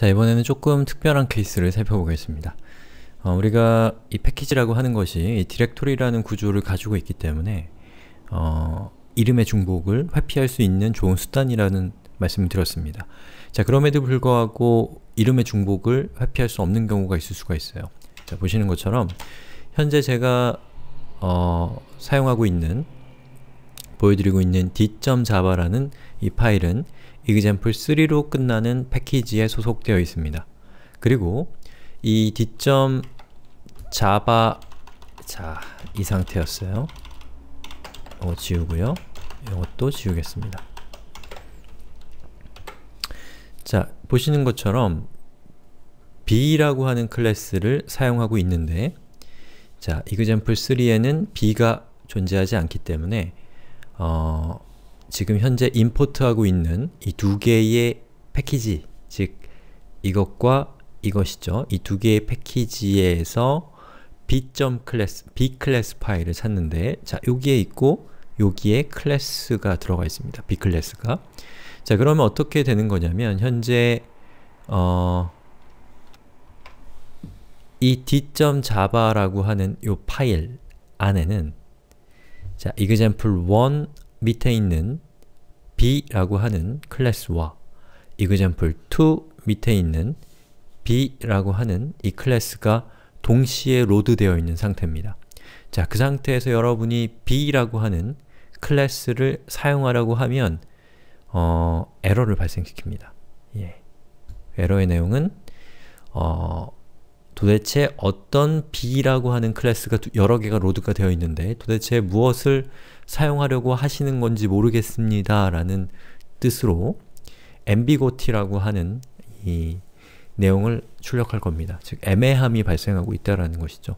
자 이번에는 조금 특별한 케이스를 살펴보겠습니다. 어, 우리가 이 패키지라고 하는 것이 디렉토리라는 구조를 가지고 있기 때문에 어, 이름의 중복을 회피할 수 있는 좋은 수단이라는 말씀을 드렸습니다. 자 그럼에도 불구하고 이름의 중복을 회피할 수 없는 경우가 있을 수가 있어요. 자 보시는 것처럼 현재 제가 어, 사용하고 있는 보여드리고 있는 d.java라는 이 파일은 example3로 끝나는 패키지에 소속되어 있습니다. 그리고 이 d.java 자, 이 상태였어요. 이거 지우고요. 이것도 지우겠습니다. 자, 보시는 것처럼 b라고 하는 클래스를 사용하고 있는데 자, example3에는 b가 존재하지 않기 때문에 어, 지금 현재 임포트하고 있는 이 두 개의 패키지, 즉 이것과 이것이죠. 이 두 개의 패키지에서 b 클래스, b 클래스 파일을 찾는데 자, 여기에 있고 여기에 클래스가 들어가 있습니다. b 클래스가. 자, 그러면 어떻게 되는 거냐면 현재 어, 이 d.java라고 하는 이 파일 안에는 자, example 1 밑에 있는 b라고 하는 클래스와 example 2 밑에 있는 b라고 하는 이 클래스가 동시에 로드되어 있는 상태입니다. 자, 그 상태에서 여러분이 b라고 하는 클래스를 사용하라고 하면 어, 에러를 발생시킵니다. 예. 에러의 내용은 어, 도대체 어떤 b라고 하는 클래스가 여러 개가 로드가 되어 있는데 도대체 무엇을 사용하려고 하시는 건지 모르겠습니다 라는 뜻으로 ambiguity라고 하는 이 내용을 출력할 겁니다. 즉 애매함이 발생하고 있다라는 것이죠.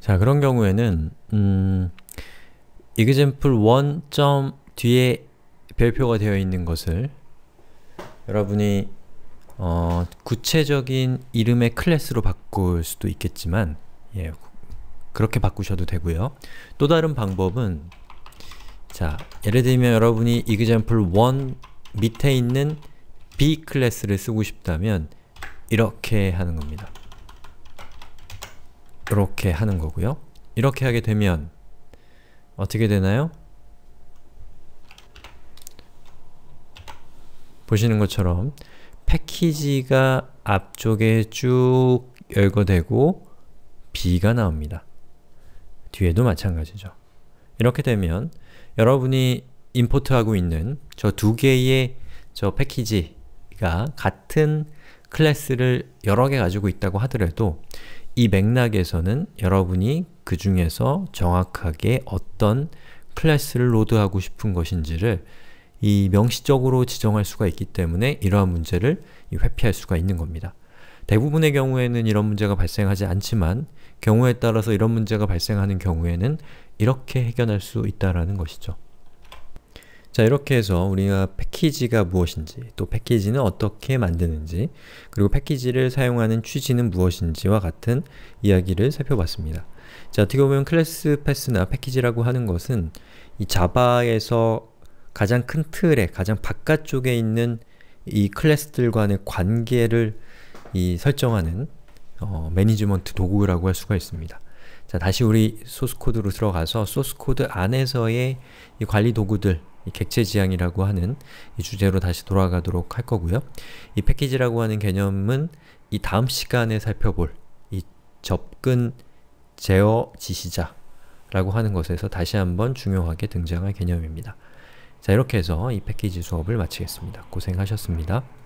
자 그런 경우에는 음, example 1. 뒤에 별표가 되어 있는 것을 여러분이 어, 구체적인 이름의 클래스로 바꿀 수도 있겠지만 예, 그렇게 바꾸셔도 되고요. 또 다른 방법은 자, 예를 들면 여러분이 example 1 밑에 있는 b 클래스를 쓰고 싶다면 이렇게 하는 겁니다. 이렇게 하는 거고요. 이렇게 하게 되면 어떻게 되나요? 보시는 것처럼 패키지가 앞쪽에 쭉 열거되고 B가 나옵니다. 뒤에도 마찬가지죠. 이렇게 되면 여러분이 임포트하고 있는 저 두 개의 저 패키지가 같은 클래스를 여러 개 가지고 있다고 하더라도 이 맥락에서는 여러분이 그 중에서 정확하게 어떤 클래스를 로드하고 싶은 것인지를 이 명시적으로 지정할 수가 있기 때문에 이러한 문제를 회피할 수가 있는 겁니다. 대부분의 경우에는 이런 문제가 발생하지 않지만 경우에 따라서 이런 문제가 발생하는 경우에는 이렇게 해결할 수있다는 것이죠. 자 이렇게 해서 우리가 패키지가 무엇인지, 또 패키지는 어떻게 만드는지, 그리고 패키지를 사용하는 취지는 무엇인지와 같은 이야기를 살펴봤습니다. 자 어떻게 보면 클래스 패스나 패키지라고 하는 것은 이 자바에서 가장 큰 틀에 가장 바깥쪽에 있는 이 클래스들과의 관계를 이 설정하는 어, 매니지먼트 도구라고 할 수가 있습니다. 자 다시 우리 소스코드로 들어가서 소스코드 안에서의 이 관리 도구들 이 객체지향이라고 하는 이 주제로 다시 돌아가도록 할 거고요. 이 패키지라고 하는 개념은 이 다음 시간에 살펴볼 이 접근 제어 지시자라고 하는 것에서 다시 한번 중요하게 등장할 개념입니다. 자 이렇게 해서 이 패키지 수업을 마치겠습니다. 고생하셨습니다.